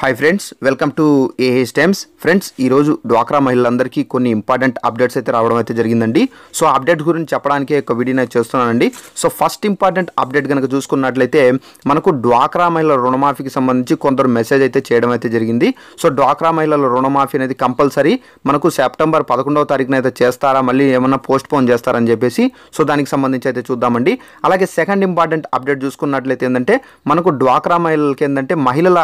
hi friends welcome to ఏహే stems friends ఈరోజు డ్వాక్రా మహిళలందరికీ కొన్ని ఇంపార్టెంట్ అప్డేట్స్ అయితే రావడం అయితే జరిగిందండి సో అప్డేట్ గురించి చెప్పడానికి ఒక వీడియోని చేస్తున్నానండి సో ఫస్ట్ ఇంపార్టెంట్ అప్డేట్ కనుక చూసుకున్నట్లయితే మనకు డ్వాక్రా మహిళల రుణమాఫీకి సంబంధించి కొందరు మెసేజ్ అయితే చేయడం అయితే జరిగింది సో డ్వాక్రా మహిళల రుణమాఫీ అనేది కంపల్సరీ మనకు సెప్టెంబర్ పదకొండవ తారీఖున అయితే చేస్తారా మళ్ళీ ఏమన్నా పోస్ట్ పోన్ చేస్తారని చెప్పేసి సో దానికి సంబంధించి అయితే చూద్దామండి అలాగే సెకండ్ ఇంపార్టెంట్ అప్డేట్ చూసుకున్నట్లయితే ఏంటంటే మనకు డ్వాక్రా మహిళలకి ఏంటంటే మహిళల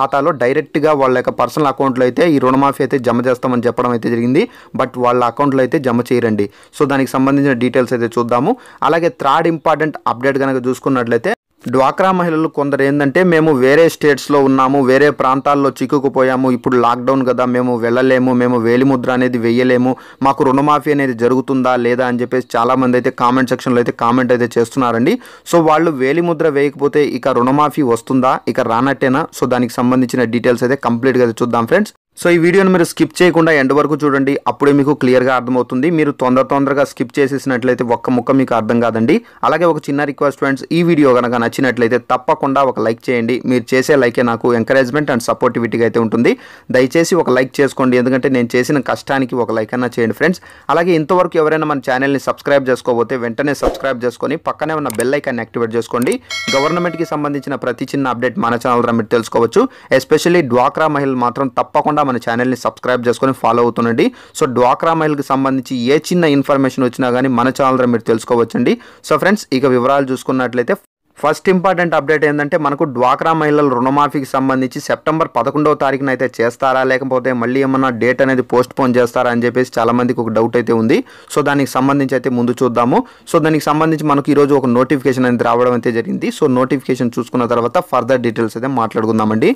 ఖాతాలో డైరెక్ట్గా వాళ్ళ యొక్క పర్సనల్ అకౌంట్లో అయితే ఈ రుణమాఫీ అయితే జమ చేస్తామని చెప్పడం అయితే జరిగింది బట్ వాళ్ళ అకౌంట్లో అయితే జమ చేయరండి సో దానికి సంబంధించిన డీటెయిల్స్ అయితే చూద్దాము అలాగే థర్డ్ ఇంపార్టెంట్ అప్డేట్ కనుక చూసుకున్నట్లయితే డ్వాక్రా మహిళలు కొందరు ఏంటంటే మేము వేరే స్టేట్స్లో ఉన్నాము వేరే ప్రాంతాల్లో చిక్కుకుపోయాము ఇప్పుడు లాక్డౌన్ కదా మేము వెళ్ళలేము మేము వేలిముద్ర అనేది వేయలేము మాకు రుణమాఫీ అనేది జరుగుతుందా లేదా అని చెప్పేసి చాలామంది అయితే కామెంట్ సెక్షన్లో అయితే కామెంట్ అయితే చేస్తున్నారండి సో వాళ్ళు వేలిముద్ర వేయకపోతే ఇక రుణమాఫీ వస్తుందా ఇక రానట్టేనా సో దానికి సంబంధించిన డీటెయిల్స్ అయితే కంప్లీట్గా చూద్దాం ఫ్రెండ్స్ సో ఈ వీడియోని మీరు స్కిప్ చేయకుండా ఎండ్ వరకు చూడండి అప్పుడే మీకు క్లియర్గా అర్థమవుతుంది మీరు తొందర తొందరగా స్కిప్ చేసేసినట్లయితే ఒక్క ముక్క మీకు అర్థం కాదండి అలాగే ఒక చిన్న రిక్వెస్ట్ ఫ్రెండ్స్ ఈ వీడియో కనుక నచ్చినట్లయితే తప్పకుండా ఒక లైక్ చేయండి మీరు చేసే లైకే నాకు ఎంకరేజ్మెంట్ అండ్ సపోర్టివిటీగా అయితే ఉంటుంది దయచేసి ఒక లైక్ చేసుకోండి ఎందుకంటే నేను చేసిన కష్టానికి ఒక లైక్ అన్నా చేయండి ఫ్రెండ్స్ అలాగే ఇంతవరకు ఎవరైనా మన ఛానల్ని సబ్స్క్రైబ్ చేసుకోబోతే వెంటనే సబ్స్క్రైబ్ చేసుకొని పక్కనే ఉన్న బెల్ ఐకాన్ని యాక్టివేట్ చేసుకోండి గవర్నమెంట్కి సంబంధించిన ప్రతి చిన్న అప్డేట్ మన ఛానల్ ద్వారా మీరు తెలుసుకోవచ్చు ఎస్పెషల్లీ డ్వాక్రా మహిళలు మాత్రం తప్పకుండా మన ఛానల్ని సబ్స్క్రైబ్ చేసుకొని ఫాలో అవుతుండండి సో డ్వాక్రా మైల్కి సంబంధించి ఏ చిన్న ఇన్ఫర్మేషన్ వచ్చినా కానీ మన ఛానల్ మీరు తెలుసుకోవచ్చండి సో ఫ్రెండ్స్ ఇక వివరాలు చూసుకున్నట్లయితే ఫస్ట్ ఇంపార్టెంట్ అప్డేట్ ఏంటంటే మనకు డ్వాక్రా మహిళల రుణమాఫీకి సంబంధించి సెప్టెంబర్ పదకొండవ తారీఖున అయితే చేస్తారా లేకపోతే మళ్ళీ ఏమన్నా డేట్ అనేది పోస్ట్ పోన్ చేస్తారా అని చెప్పేసి చాలామందికి ఒక డౌట్ అయితే ఉంది సో దానికి సంబంధించి అయితే ముందు చూద్దాము సో దానికి సంబంధించి మనకు ఈరోజు ఒక నోటిఫికేషన్ అనేది రావడం అయితే జరిగింది సో నోటిఫికేషన్ చూసుకున్న తర్వాత ఫర్దర్ డీటెయిల్స్ అయితే మాట్లాడుకుందామండి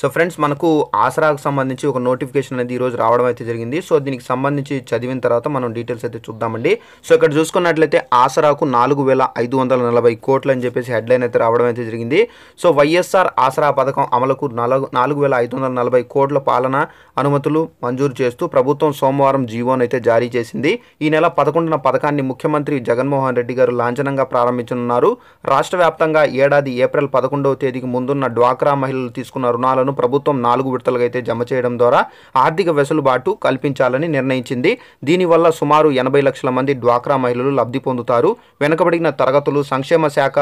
సో ఫ్రెండ్స్ మనకు ఆసరాకు సంబంధించి ఒక నోటిఫికేషన్ అనేది ఈరోజు రావడం అయితే జరిగింది సో దీనికి సంబంధించి చదివిన తర్వాత మనం డీటెయిల్స్ అయితే చూద్దామండి సో ఇక్కడ చూసుకున్నట్లయితే ఆసరాకు నాలుగు వేల ఐదు వందల నలభై కోట్లు అని చెప్పేసి హెడ్లైన్ అయితే రావడం అయితే జరిగింది సో వైఎస్ఆర్ ఆసరా పథకం అమలుకు నాలుగు నాలుగు వేల ఐదు వందల నలభై కోట్ల పాలన అనుమతులు మంజూరు చేస్తూ ప్రభుత్వం సోమవారం జీవోన్ అయితే జారీ చేసింది ఈ నెల పదకొండున పథకాన్ని ముఖ్యమంత్రి జగన్మోహన్ రెడ్డి గారు లాంఛనంగా ప్రారంభించనున్నారు రాష్ట్ర వ్యాప్తంగా ఏడాది ఏప్రిల్ పదకొండవ తేదీకి ముందున్న డ్వాక్రా మహిళలు తీసుకున్న రుణాలను నిధులను ప్రభుత్వం నాలుగు విడతలుగా అయితే జమ చేయడం ద్వారా ఆర్థిక వెసులుబాటు కల్పించాలని నిర్ణయించింది దీనివల్ల సుమారు ఎనభై లక్షల మంది డ్వాక్రా మహిళలు లబ్ధి పొందుతారు వెనుకబడిన తరగతులు సంక్షేమ శాఖ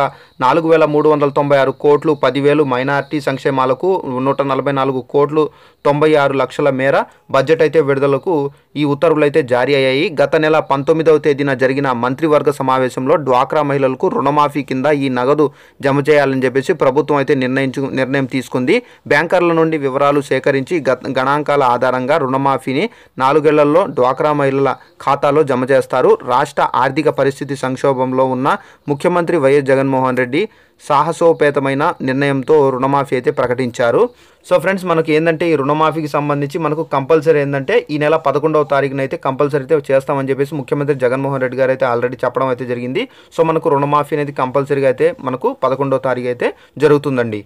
నాలుగు వేల మూడు వందల తొంభై ఆరు కోట్లు పదివేలు మైనార్టీ సంక్షేమాలకు నూట నలభై నాలుగు కోట్లు తొంభై ఆరు లక్షల మేర బడ్జెట్ అయితే విడుదలకు ఈ ఉత్తర్వులు అయితే జారీ అయ్యాయి గత నెల పంతొమ్మిదవ తేదీన జరిగిన మంత్రివర్గ సమావేశంలో డ్వాక్రా మహిళలకు రుణమాఫీ కింద ఈ నగదు జమ చేయాలని చెప్పేసి ప్రభుత్వం అయితే నిర్ణయించు నిర్ణయం తీసుకుంది బ్యాంకర్ల నుండి వివరాలు సేకరించి గణాంకాల ఆధారంగా రుణమాఫీని నాలుగేళ్లలో డ్వాక్రా మహిళల ఖాతాలో జమ చేస్తారు రాష్ట్ర ఆర్థిక పరిస్థితి సంక్షోభంలో ఉన్న ముఖ్యమంత్రి వైఎస్ జగన్మోహన్ రెడ్డి సాహసోపేతమైన నిర్ణయంతో రుణమాఫీ అయితే ప్రకటించారు సో ఫ్రెండ్స్ మనకి ఏంటంటే ఈ రుణమాఫీకి సంబంధించి మనకు కంపల్సరీ ఏంటంటే ఈ నెల పదకొండవ తారీఖున అయితే కంపల్సరీ అయితే చేస్తామని చెప్పేసి ముఖ్యమంత్రి జగన్మోహన్ రెడ్డి గారు అయితే ఆల్రెడీ చెప్పడం అయితే జరిగింది సో మనకు రుణమాఫీ అనేది కంపల్సరీగా అయితే మనకు పదకొండవ తారీఖు అయితే జరుగుతుందండి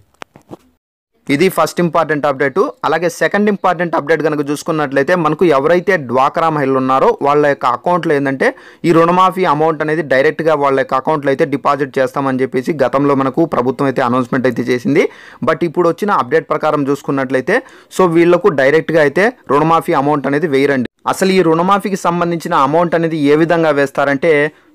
ఇది ఫస్ట్ ఇంపార్టెంట్ అప్డేట్ అలాగే సెకండ్ ఇంపార్టెంట్ అప్డేట్ కనుక చూసుకున్నట్లయితే మనకు ఎవరైతే డ్వాక్రా మహిళలు ఉన్నారో వాళ్ళ యొక్క అకౌంట్లో ఏంటంటే ఈ రుణమాఫీ అమౌంట్ అనేది డైరెక్ట్గా వాళ్ళ యొక్క అకౌంట్లో అయితే డిపాజిట్ చేస్తామని చెప్పేసి గతంలో మనకు ప్రభుత్వం అయితే అనౌన్స్మెంట్ అయితే చేసింది బట్ ఇప్పుడు వచ్చిన అప్డేట్ ప్రకారం చూసుకున్నట్లయితే సో వీళ్ళకు డైరెక్ట్గా అయితే రుణమాఫీ అమౌంట్ అనేది వేయరండి అసలు ఈ రుణమాఫీకి సంబంధించిన అమౌంట్ అనేది ఏ విధంగా వేస్తారంటే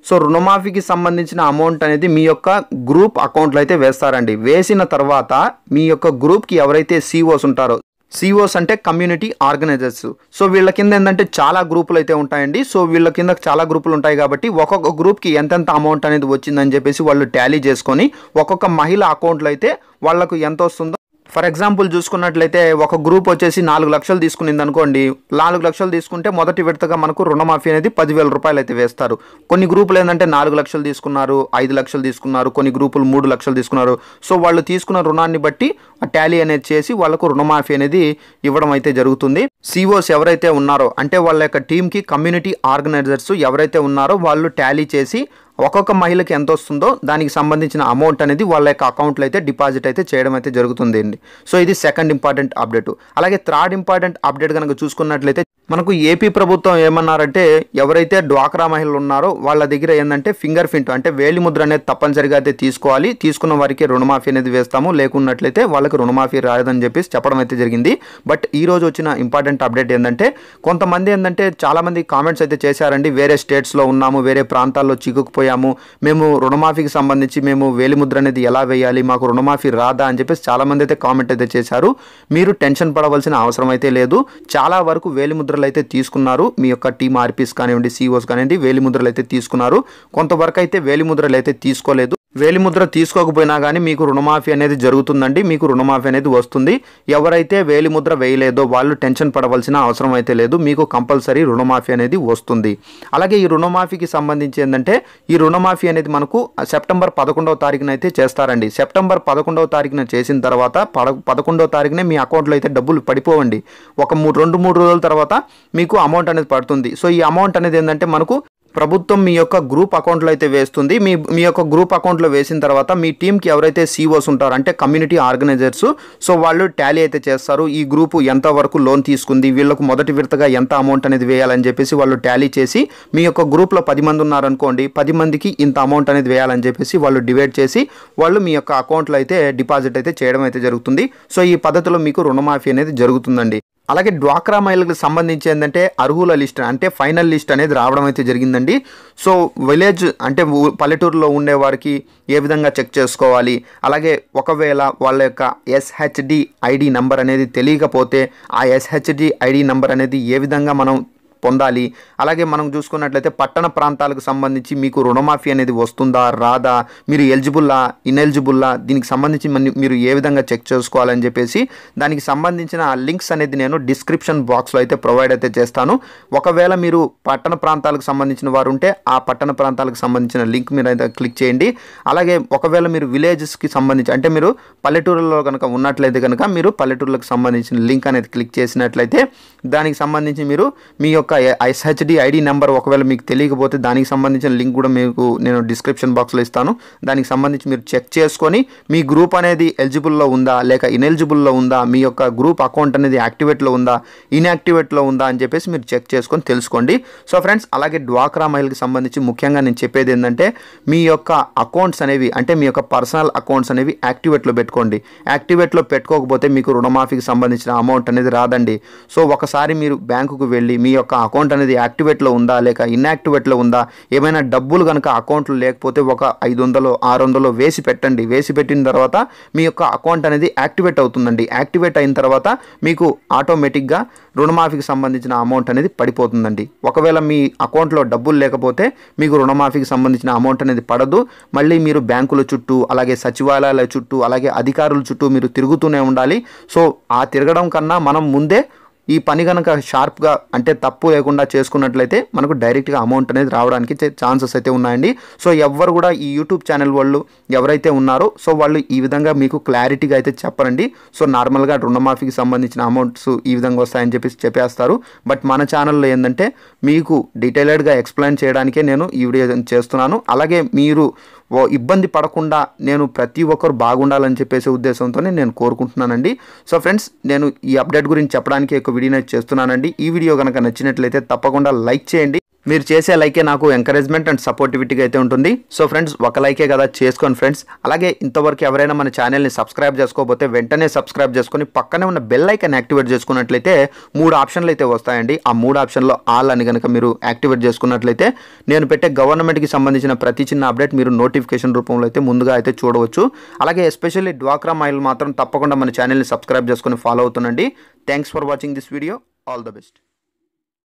సో రుణమాఫీకి సంబంధించిన అమౌంట్ అనేది మీ యొక్క గ్రూప్ అకౌంట్లో అయితే వేస్తారండి వేసిన తర్వాత మీ యొక్క గ్రూప్కి ఎవరైతే సీఓస్ ఉంటారో సిఓస్ అంటే కమ్యూనిటీ ఆర్గనైజర్స్ సో వీళ్ళ కింద ఏంటంటే చాలా గ్రూపులు అయితే ఉంటాయండి సో వీళ్ళ కింద చాలా గ్రూపులు ఉంటాయి కాబట్టి ఒక్కొక్క గ్రూప్కి ఎంతెంత అమౌంట్ అనేది వచ్చిందని చెప్పేసి వాళ్ళు టాలీ చేసుకొని ఒక్కొక్క మహిళ అకౌంట్లో అయితే వాళ్లకు ఎంత వస్తుందో ఫర్ ఎగ్జాంపుల్ చూసుకున్నట్లయితే ఒక గ్రూప్ వచ్చేసి నాలుగు లక్షలు తీసుకునింది అనుకోండి నాలుగు లక్షలు తీసుకుంటే మొదటి విడతగా మనకు రుణమాఫీ అనేది పదివేల రూపాయలు అయితే వేస్తారు కొన్ని గ్రూపులు ఏంటంటే నాలుగు లక్షలు తీసుకున్నారు ఐదు లక్షలు తీసుకున్నారు కొన్ని గ్రూపులు మూడు లక్షలు తీసుకున్నారు సో వాళ్ళు తీసుకున్న రుణాన్ని బట్టి ఆ ట్యాలీ అనేది చేసి వాళ్ళకు రుణమాఫీ అనేది ఇవ్వడం అయితే జరుగుతుంది సిఓస్ e ఎవరైతే ఉన్నారో అంటే వాళ్ళ యొక్క టీంకి కమ్యూనిటీ ఆర్గనైజర్స్ ఎవరైతే ఉన్నారో వాళ్ళు ట్యాలీ చేసి ఒక్కొక్క మహిళకి ఎంత వస్తుందో దానికి సంబంధించిన అమౌంట్ అనేది వాళ్ళ యొక్క అకౌంట్లో అయితే డిపాజిట్ అయితే చేయడం అయితే జరుగుతుంది అండి సో ఇది సెకండ్ ఇంపార్టెంట్ అప్డేట్ అలాగే థర్డ్ ఇంపార్టెంట్ అప్డేట్ కనుక చూసుకున్నట్లయితే మనకు ఏపీ ప్రభుత్వం ఏమన్నారంటే ఎవరైతే డ్వాక్రా మహిళలు ఉన్నారో వాళ్ళ దగ్గర ఏంటంటే ఫింగర్ ప్రింట్ అంటే వేలిముద్ర అనేది తప్పనిసరిగా అయితే తీసుకోవాలి తీసుకున్న వారికి రుణమాఫీ అనేది వేస్తాము లేకున్నట్లయితే వాళ్ళకి రుణమాఫీ రాయదని చెప్పేసి చెప్పడం అయితే జరిగింది బట్ ఈ రోజు వచ్చిన ఇంపార్టెంట్ అప్డేట్ ఏంటంటే కొంతమంది ఏంటంటే చాలామంది కామెంట్స్ అయితే చేశారండి వేరే స్టేట్స్లో ఉన్నాము వేరే ప్రాంతాల్లో చిక్కుకుపోయాము మేము రుణమాఫీకి సంబంధించి మేము వేలిముద్ర అనేది ఎలా వేయాలి మాకు రుణమాఫీ రాదా అని చెప్పేసి చాలామంది అయితే కామెంట్ అయితే చేశారు మీరు టెన్షన్ పడవలసిన అవసరం అయితే లేదు చాలా వరకు వేలిముద్ర ముద్రలు అయితే తీసుకున్నారు మీ యొక్క టీమ్ ఆర్పీస్ కానివ్వండి సిఓస్ e కానివ్వండి వేలి ముద్రలు అయితే తీసుకున్నారు కొంతవరకు అయితే వేలి ముద్రలు అయితే తీసుకోలేదు వేలిముద్ర తీసుకోకపోయినా కానీ మీకు రుణమాఫీ అనేది జరుగుతుందండి మీకు రుణమాఫీ అనేది వస్తుంది ఎవరైతే వేలిముద్ర వేయలేదో వాళ్ళు టెన్షన్ పడవలసిన అవసరం అయితే లేదు మీకు కంపల్సరీ రుణమాఫీ అనేది వస్తుంది అలాగే ఈ రుణమాఫీకి సంబంధించి ఏంటంటే ఈ రుణమాఫీ అనేది మనకు సెప్టెంబర్ పదకొండవ తారీఖున అయితే చేస్తారండి సెప్టెంబర్ పదకొండవ తారీఖున చేసిన తర్వాత పద పదకొండవ తారీఖునే మీ అకౌంట్లో అయితే డబ్బులు పడిపోవండి ఒక మూడు రెండు మూడు రోజుల తర్వాత మీకు అమౌంట్ అనేది పడుతుంది సో ఈ అమౌంట్ అనేది ఏంటంటే మనకు ప్రభుత్వం మీ యొక్క గ్రూప్ అకౌంట్లో అయితే వేస్తుంది మీ మీ యొక్క గ్రూప్ అకౌంట్లో వేసిన తర్వాత మీ టీంకి ఎవరైతే సీఓస్ e ఉంటారో అంటే కమ్యూనిటీ ఆర్గనైజర్స్ సో వాళ్ళు టాలీ అయితే చేస్తారు ఈ గ్రూపు ఎంత వరకు లోన్ తీసుకుంది వీళ్ళకు మొదటి విడతగా ఎంత అమౌంట్ అనేది వేయాలని చెప్పేసి వాళ్ళు టాలీ చేసి మీ యొక్క గ్రూప్లో పది మంది ఉన్నారనుకోండి పది మందికి ఇంత అమౌంట్ అనేది వేయాలని చెప్పేసి వాళ్ళు డివైడ్ చేసి వాళ్ళు మీ యొక్క అకౌంట్లో అయితే డిపాజిట్ అయితే చేయడం అయితే జరుగుతుంది సో ఈ పద్ధతిలో మీకు రుణమాఫీ అనేది జరుగుతుందండి అలాగే డ్వాక్రా మహిళలకు సంబంధించి ఏంటంటే అర్హుల లిస్ట్ అంటే ఫైనల్ లిస్ట్ అనేది రావడం అయితే జరిగిందండి సో విలేజ్ అంటే పల్లెటూరులో ఉండే వారికి ఏ విధంగా చెక్ చేసుకోవాలి అలాగే ఒకవేళ వాళ్ళ యొక్క ఎస్హెచ్డి ఐడి నెంబర్ అనేది తెలియకపోతే ఆ ఎస్హెచ్డి ఐడి నెంబర్ అనేది ఏ విధంగా మనం పొందాలి అలాగే మనం చూసుకున్నట్లయితే పట్టణ ప్రాంతాలకు సంబంధించి మీకు రుణమాఫీ అనేది వస్తుందా రాదా మీరు ఎలిజిబుల్లా ఇన్ఎలిజిబుల్లా దీనికి సంబంధించి మీరు ఏ విధంగా చెక్ చేసుకోవాలని చెప్పేసి దానికి సంబంధించిన లింక్స్ అనేది నేను డిస్క్రిప్షన్ బాక్స్లో అయితే ప్రొవైడ్ అయితే చేస్తాను ఒకవేళ మీరు పట్టణ ప్రాంతాలకు సంబంధించిన వారు ఉంటే ఆ పట్టణ ప్రాంతాలకు సంబంధించిన లింక్ మీరు అయితే క్లిక్ చేయండి అలాగే ఒకవేళ మీరు విలేజెస్కి సంబంధించి అంటే మీరు పల్లెటూరులో కనుక ఉన్నట్లయితే కనుక మీరు పల్లెటూరులకు సంబంధించిన లింక్ అనేది క్లిక్ చేసినట్లయితే దానికి సంబంధించి మీరు మీ యొక్క యొక్క ఎస్హెచ్డి ఐడి నెంబర్ ఒకవేళ మీకు తెలియకపోతే దానికి సంబంధించిన లింక్ కూడా మీకు నేను డిస్క్రిప్షన్ బాక్స్లో ఇస్తాను దానికి సంబంధించి మీరు చెక్ చేసుకొని మీ గ్రూప్ అనేది ఎలిజిబుల్లో ఉందా లేక ఇనెలిజిబుల్లో ఉందా మీ యొక్క గ్రూప్ అకౌంట్ అనేది యాక్టివేట్లో ఉందా ఇన్యాక్టివేట్లో ఉందా అని చెప్పేసి మీరు చెక్ చేసుకొని తెలుసుకోండి సో ఫ్రెండ్స్ అలాగే డ్వాక్రా మహిళకి సంబంధించి ముఖ్యంగా నేను చెప్పేది ఏంటంటే మీ యొక్క అకౌంట్స్ అనేవి అంటే మీ యొక్క పర్సనల్ అకౌంట్స్ అనేవి యాక్టివేట్లో పెట్టుకోండి యాక్టివేట్లో పెట్టుకోకపోతే మీకు రుణమాఫీకి సంబంధించిన అమౌంట్ అనేది రాదండి సో ఒకసారి మీరు బ్యాంకుకు వెళ్ళి మీ యొక్క అకౌంట్ అనేది యాక్టివేట్లో ఉందా లేక ఇన్యాక్టివేట్లో ఉందా ఏమైనా డబ్బులు కనుక అకౌంట్లో లేకపోతే ఒక ఐదు వందలు ఆరు వందలు వేసి పెట్టండి వేసి పెట్టిన తర్వాత మీ యొక్క అకౌంట్ అనేది యాక్టివేట్ అవుతుందండి యాక్టివేట్ అయిన తర్వాత మీకు ఆటోమేటిక్గా రుణమాఫీకి సంబంధించిన అమౌంట్ అనేది పడిపోతుందండి ఒకవేళ మీ అకౌంట్లో డబ్బులు లేకపోతే మీకు రుణమాఫీకి సంబంధించిన అమౌంట్ అనేది పడదు మళ్ళీ మీరు బ్యాంకుల చుట్టూ అలాగే సచివాలయాల చుట్టూ అలాగే అధికారుల చుట్టూ మీరు తిరుగుతూనే ఉండాలి సో ఆ తిరగడం కన్నా మనం ముందే ఈ పని కనుక షార్ప్గా అంటే తప్పు లేకుండా చేసుకున్నట్లయితే మనకు డైరెక్ట్గా అమౌంట్ అనేది రావడానికి ఛాన్సెస్ అయితే ఉన్నాయండి సో ఎవరు కూడా ఈ యూట్యూబ్ ఛానల్ వాళ్ళు ఎవరైతే ఉన్నారో సో వాళ్ళు ఈ విధంగా మీకు క్లారిటీగా అయితే చెప్పరండి సో నార్మల్గా రుణమాఫీకి సంబంధించిన అమౌంట్స్ ఈ విధంగా వస్తాయని చెప్పేసి చెప్పేస్తారు బట్ మన ఛానల్లో ఏంటంటే మీకు డీటెయిల్డ్గా ఎక్స్ప్లెయిన్ చేయడానికే నేను ఈ వీడియో చేస్తున్నాను అలాగే మీరు ఓ ఇబ్బంది పడకుండా నేను ప్రతి ఒక్కరు బాగుండాలని చెప్పేసే ఉద్దేశంతోనే నేను కోరుకుంటున్నానండి సో ఫ్రెండ్స్ నేను ఈ అప్డేట్ గురించి చెప్పడానికి ఎక్కువ వీడియో చేస్తున్నానండి ఈ వీడియో కనుక నచ్చినట్లయితే తప్పకుండా లైక్ చేయండి మీరు చేసే లైకే నాకు ఎంకరేజ్మెంట్ అండ్ సపోర్టివిటీగా అయితే ఉంటుంది సో ఫ్రెండ్స్ ఒక లైకే కదా చేసుకోండి ఫ్రెండ్స్ అలాగే ఇంతవరకు ఎవరైనా మన ఛానల్ని సబ్స్క్రైబ్ చేసుకోకపోతే వెంటనే సబ్స్క్రైబ్ చేసుకుని పక్కనే ఉన్న బెల్ ఐకన్ యాక్టివేట్ చేసుకున్నట్లయితే మూడు ఆప్షన్లు అయితే వస్తాయండి ఆ మూడు ఆప్షన్లో ఆల్ అని కనుక మీరు యాక్టివేట్ చేసుకున్నట్లయితే నేను పెట్టే గవర్నమెంట్కి సంబంధించిన ప్రతి చిన్న అప్డేట్ మీరు నోటిఫికేషన్ రూపంలో అయితే ముందుగా అయితే చూడవచ్చు అలాగే ఎస్పెషల్లీ డ్వాక్రా మైల్ మాత్రం తప్పకుండా మన ఛానల్ని సబ్స్క్రైబ్ చేసుకుని ఫాలో అవుతుండండి thanks for watching this video all the best